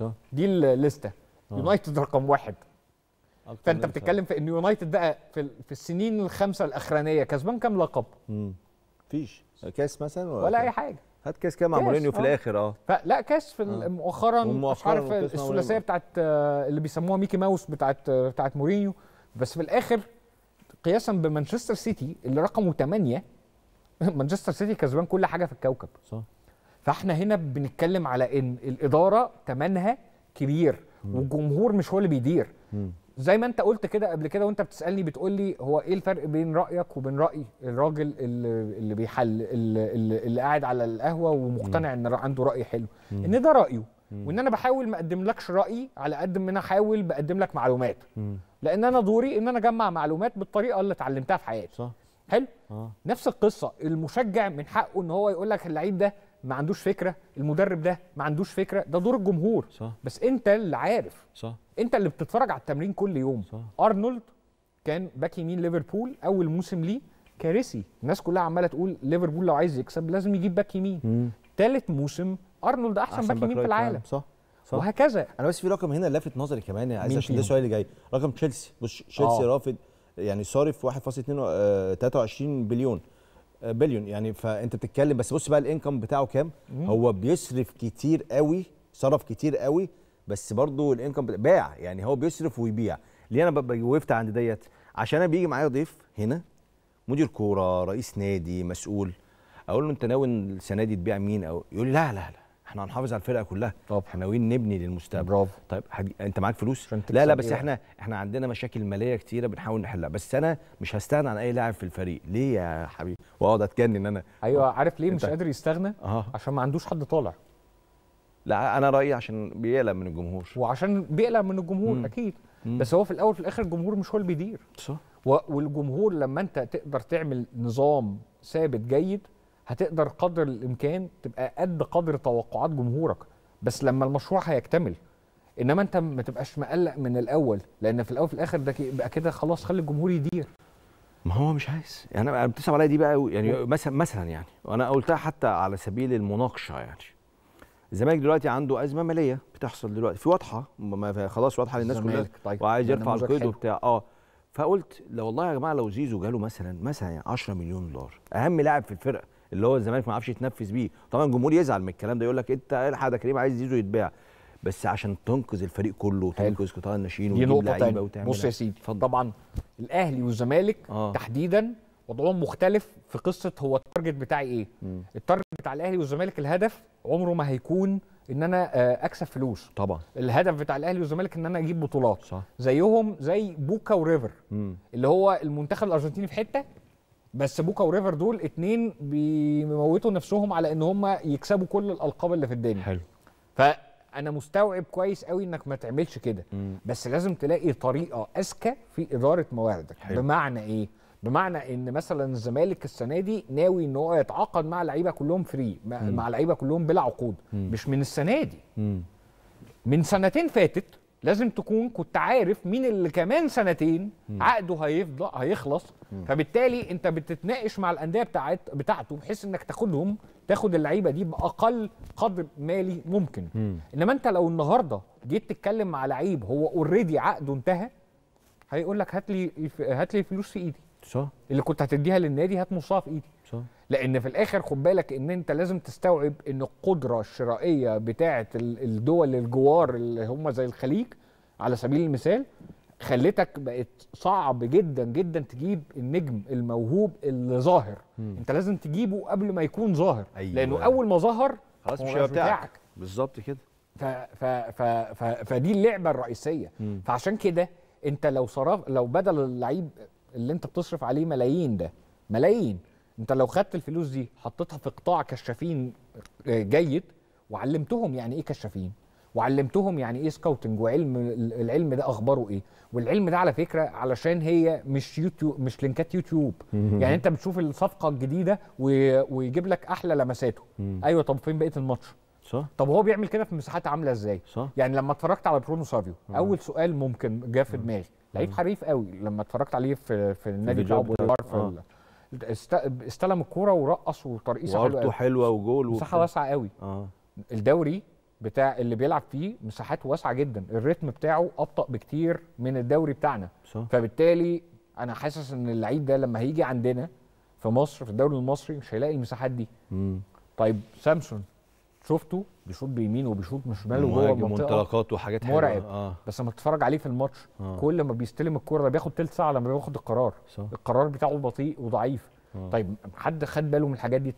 صح. دي الليسته يونايتد آه. رقم واحد فانت بتتكلم في ان يونايتد بقى في, في السنين الخمسه الاخرانيه كسبان كام لقب؟ مفيش كاس مثلا ولا, ولا اي حاجه هات كاس كام مع مورينيو في آه. الاخر اه لا كاس في آه. مؤخرا مش عارف الثلاثيه بتاعت آه، اللي بيسموها ميكي ماوس بتاعت بتاعت مورينيو بس في الاخر قياسا بمانشستر سيتي اللي رقمه 8 مانشستر سيتي كسبان كل حاجه في الكوكب صح فاحنا هنا بنتكلم على ان الاداره ثمنها كبير والجمهور مش هو اللي بيدير زي ما انت قلت كده قبل كده وانت بتسالني بتقول لي هو ايه الفرق بين رايك وبين راي الراجل اللي بيحل اللي قاعد على القهوه ومقتنع ان عنده راي حلو ان ده رايه وان انا بحاول ما اقدملكش رايي على قد ما انا احاول بقدم لك معلومات لان انا دوري ان انا اجمع معلومات بالطريقه اللي اتعلمتها في حياتي صح حلو آه. نفس القصه المشجع من حقه ان هو يقول لك اللعيب ده ما عندوش فكره المدرب ده ما عندوش فكره ده دور الجمهور صح. بس انت اللي عارف صح. انت اللي بتتفرج على التمرين كل يوم صح. ارنولد كان باك يمين ليفربول اول موسم ليه كارثي الناس كلها عماله تقول ليفربول لو عايز يكسب لازم يجيب باك يمين ثالث موسم ارنولد احسن, أحسن باك يمين في العالم صح صح. وهكذا انا بس في رقم هنا لافت نظري كمان يعني، عايز عشان ده السؤال اللي جاي رقم تشيلسي بص تشيلسي آه. رافض يعني صارف 1.23 آه، بليون بليون يعني فانت بتتكلم بس بص بقى الانكم بتاعه كام هو بيصرف كتير قوي صرف كتير قوي بس برضه الانكم باع يعني هو بيصرف ويبيع ليه انا وقفت عند ديت عشان انا بيجي معايا ضيف هنا مدير كوره رئيس نادي مسؤول اقول له انت ناوي السنه دي تبيع مين او يقول لي لا لا لا احنا هنحافظ على الفرقه كلها طب احنا ناويين نبني للمستقبل برافو طيب انت معاك فلوس لا لا بس احنا احنا عندنا مشاكل ماليه كتيره بنحاول نحلها بس انا مش هستغنى عن اي لاعب في الفريق ليه يا حبيبي واقعد اتجنن انا ايوه عارف ليه مش قادر يستغنى آه. عشان ما عندوش حد طالع لا انا رايي عشان بيقلق من الجمهور وعشان بيقلق من الجمهور مم. اكيد مم. بس هو في الاول في الاخر الجمهور مش هو اللي بيدير صح والجمهور لما انت تقدر تعمل نظام ثابت جيد هتقدر قدر الامكان تبقى قد قدر توقعات جمهورك بس لما المشروع هيكتمل انما انت ما تبقاش مقلق من الاول لان في الاول في الاخر ده يبقى كده خلاص خلي الجمهور يدير ما هو مش عايز يعني انا بتصعب عليا دي بقى يعني مثلا مثلا يعني وانا قلتها حتى على سبيل المناقشه يعني الزمالك دلوقتي عنده ازمه ماليه بتحصل دلوقتي في واضحه خلاص واضحه للناس كلها طيب. وعايز يعني يرفع القيد وبتاع اه فقلت لو والله يا جماعه لو زيزو جاله مثلا مثلا يعني 10 مليون دولار اهم لاعب في الفرقه اللي هو الزمالك ما عرفش يتنفذ بيه طبعا الجمهور يزعل من الكلام ده يقول لك انت إيه الحق ده كريم عايز زيزو يتباع بس عشان تنقذ الفريق كله وتنقذ قطاع الناشئين وتجيب لعيبه وتعمل بص يا سيدي طبعا الاهلي والزمالك آه. تحديدا وضعهم مختلف في قصه هو التارجت بتاعي ايه مم. التارجت بتاع الاهلي والزمالك الهدف عمره ما هيكون ان انا آه، اكسب فلوس طبعا الهدف بتاع الاهلي والزمالك ان انا اجيب بطولات صح. زيهم زي بوكا وريفر مم. اللي هو المنتخب الارجنتيني في حته بس بوكا وريفر دول اتنين بيموتوا نفسهم على ان هم يكسبوا كل الالقاب اللي في الدنيا حلو فانا مستوعب كويس قوي انك ما تعملش كده بس لازم تلاقي طريقه اذكى في اداره مواردك حلو. بمعنى ايه بمعنى ان مثلا الزمالك السنه دي ناوي ان هو يتعاقد مع لعيبه كلهم فري مع لعيبه كلهم بلا عقود مم. مش من السنه دي مم. من سنتين فاتت لازم تكون كنت عارف مين اللي كمان سنتين عقده هيفضل هيخلص فبالتالي انت بتتناقش مع الانديه بتاعت بتاعته بحيث انك تاخدهم تاخد اللعيبه دي باقل قدر مالي ممكن انما انت لو النهارده جيت تتكلم مع لعيب هو اوريدي عقده انتهى هيقول لك هات لي هات لي الفلوس في ايدي صح اللي كنت هتديها للنادي هات نصها في ايدي صح لان في الاخر خد بالك ان انت لازم تستوعب ان القدره الشرائيه بتاعه الدول الجوار اللي هم زي الخليج على سبيل المثال خلتك بقت صعب جدا جدا تجيب النجم الموهوب اللي ظاهر انت لازم تجيبه قبل ما يكون ظاهر أيوة. لانه اول ما ظهر خلاص مش هيبتاعك بتاعك. بالظبط كده ف ف ف ف فدي اللعبه الرئيسيه مم. فعشان كده انت لو صرف لو بدل اللعيب اللي انت بتصرف عليه ملايين ده ملايين انت لو خدت الفلوس دي حطيتها في قطاع كشافين آه، جيد وعلمتهم يعني ايه كشافين وعلمتهم يعني ايه سكاوتنج وعلم العلم ده اخباره ايه والعلم ده على فكره علشان هي مش يوتيوب مش لينكات يوتيوب يعني انت بتشوف الصفقه الجديده ويجيب لك احلى لمساته ايوه طب فين بقيه الماتش صح طب هو بيعمل كده في مساحات عامله ازاي؟ صح يعني لما اتفرجت على برونو سافيو اول سؤال ممكن جه في دماغي لعيب حريف قوي لما اتفرجت عليه في في النادي بتاعه بوليفار آه. استلم الكوره ورقص وترقيصه حلوه وارته حلوه وجول مساحه واسعه قوي اه الدوري بتاع اللي بيلعب فيه مساحات واسعه جدا الريتم بتاعه ابطا بكتير من الدوري بتاعنا صح. فبالتالي انا حاسس ان اللعيب ده لما هيجي عندنا في مصر في الدوري المصري مش هيلاقي المساحات دي مم. طيب سامسون شفته بيشوط بيمين وبيشوط من شمال وجوه المنطقه منطلقات وحاجات مرعب آه. بس لما بتتفرج عليه في الماتش آه. كل ما بيستلم الكوره ده بياخد تلت ساعه لما بياخد القرار صح. القرار بتاعه بطيء وضعيف آه. طيب حد خد باله من الحاجات دي